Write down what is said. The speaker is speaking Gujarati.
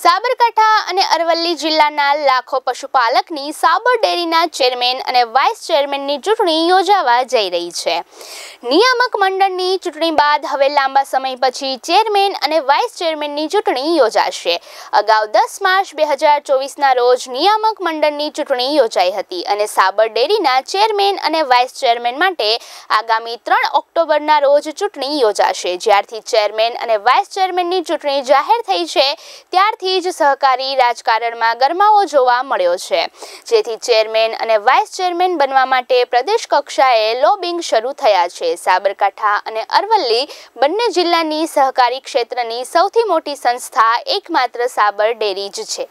સાબરકાંઠા અને અરવલ્લી જિલ્લાના લાખો પશુપાલકની સાબર ડેરીના ચેરમેન અને વાઇસ ચેરમેનની ચૂંટણી યોજાવા જઈ રહી છે નિયામક મંડળની ચૂંટણી બાદ હવે લાંબા સમય પછી ચેરમેન અને વાઇસ ચેરમેનની ચૂંટણી યોજાશે અગાઉ દસ માર્ચ બે હજાર ચોવીસના રોજ નિયામક મંડળની ચૂંટણી યોજાઈ હતી અને સાબર ડેરીના ચેરમેન અને વાઇસ ચેરમેન માટે આગામી ત્રણ ઓક્ટોબરના રોજ ચૂંટણી યોજાશે જ્યારથી ચેરમેન અને વાઇસ ચેરમેનની ચૂંટણી જાહેર થઈ છે ત્યારથી પહેલાથી જ સહકારી રાજકારણમાં ગરમાવો જોવા મળ્યો છે જેથી ચેરમેન અને વાઇસ ચેરમેન બનવા માટે પ્રદેશ કક્ષાએ લોબિંગ શરૂ થયા છે સાબરકાંઠા અને અરવલ્લી બંને જિલ્લાની સહકારી ક્ષેત્રની સૌથી મોટી સંસ્થા એકમાત્ર સાબર ડેરી જ છે